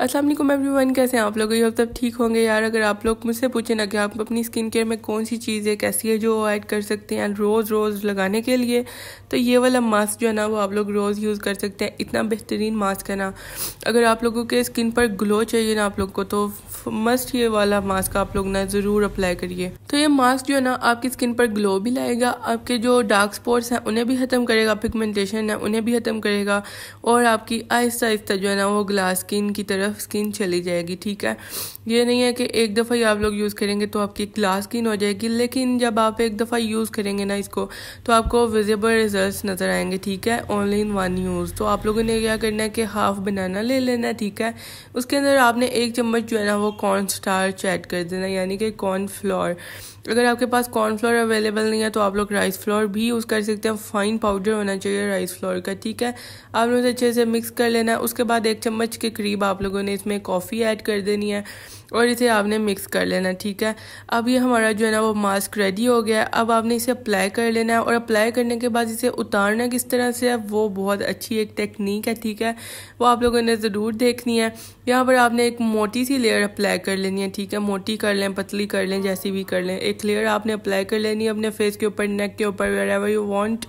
Aslam every one कैसे हैं आप लोग ये तब ठीक होंगे यार अगर आप लोग मुझसे पूछे ना कि आप अपनी स्किन केयर में कौन सी चीज़ें कैसी है जो ऐड कर सकते हैं रोज़ रोज़ लगाने के लिए तो ये वाला मास्क जो है ना वो आप लोग रोज़ यूज़ कर सकते हैं इतना बेहतरीन मास्क है ना अगर आप लोगों के स्किन पर ग्लो चाहिए ना आप लोग को तो मस्ट ये वाला मास्क आप लोग ना ज़रूर अप्लाई करिए तो ये मास्क जो है ना आपकी स्किन पर ग्लो भी लाएगा आपके जो डार्क स्पॉट्स हैं उन्हें भी ख़त्म करेगा पिगमेंटेशन है उन्हें भी ख़त्म करेगा और आपकी आहिस्ता आहिस्ता जो है ना वो ग्लास स्किन की तरफ तरफ स्किन चली जाएगी ठीक है ये नहीं है कि एक दफ़ा ही आप लोग यूज़ करेंगे तो आपकी क्लास स्किन हो जाएगी लेकिन जब आप एक दफ़ा यूज़ करेंगे ना इसको तो आपको विजिबल रिजल्ट नज़र आएंगे ठीक है ओनली इन वन यूज़ तो आप लोगों ने क्या करना है कि हाफ बनाना ले लेना है ठीक है उसके अंदर आपने एक चम्मच जो है ना वो कॉर्न स्टार्च ऐड कर देना यानी कि कॉर्न फ्लोर अगर आपके पास कॉर्न फ्लोर अवेलेबल नहीं है तो आप लोग राइस फ्लोर भी यूज़ कर सकते हैं फाइन पाउडर होना चाहिए राइस फ्लोर का ठीक है आप लोग अच्छे से मिक्स कर लेना है उसके बाद एक चम्मच के करीब आप लोगों लोगों ने इसमें कॉफ़ी ऐड कर देनी है और इसे आपने मिक्स कर लेना ठीक है अब ये हमारा जो है ना वो मास्क रेडी हो गया है अब आपने इसे अप्लाई कर लेना है और अप्लाई करने के बाद इसे उतारना किस तरह से है वो बहुत अच्छी एक टेक्निक है ठीक है वो आप लोगों ने ज़रूर देखनी है यहाँ पर आपने एक मोटी सी लेयर अप्लाई कर लेनी है ठीक है मोटी कर लें पतली कर लें जैसी भी कर लें एक लेयर आपने अप्लाई कर लेनी है अपने फेस के ऊपर नेक के ऊपर वेर एवर यू वॉन्ट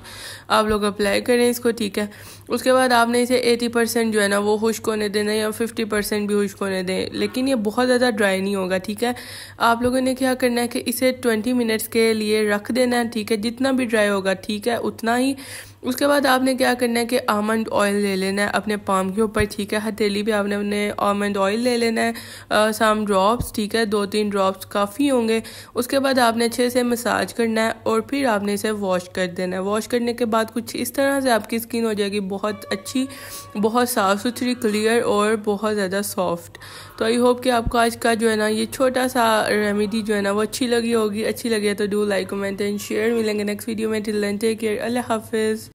आप लोग अप्लाई करें इसको ठीक है उसके बाद आपने इसे एटी परसेंट जो है ना वो खुश्क होने देना है या फिफ्टी परसेंट भी खुश्क होने दें लेकिन ये बहुत ज़्यादा ड्राई नहीं होगा ठीक है आप लोगों ने क्या करना है कि इसे ट्वेंटी मिनट्स के लिए रख देना है ठीक है जितना भी ड्राई होगा ठीक है उतना ही उसके बाद आपने क्या करना है कि आमंड ऑयल ले लेना है अपने पाम के ऊपर ठीक है हथेली भी आपने अपने आमंड ऑयल ले लेना है साम ड्रॉप्स ठीक है दो तीन ड्रॉप्स काफ़ी होंगे उसके बाद आपने अच्छे से मसाज करना है और फिर आपने इसे वॉश कर देना है वॉश करने के बाद कुछ इस तरह से आपकी स्किन हो जाएगी बहुत अच्छी बहुत साफ़ सुथरी क्लियर और बहुत ज़्यादा सॉफ्ट तो आई होप कि आपको आज का जो है ना ये छोटा सा रेमेडी जो है ना वो अच्छी लगी होगी अच्छी लगी है तो do like comment and share मिलेंगे नेक्स्ट वीडियो में टिल टेक केयर अल्लाह हाफिज़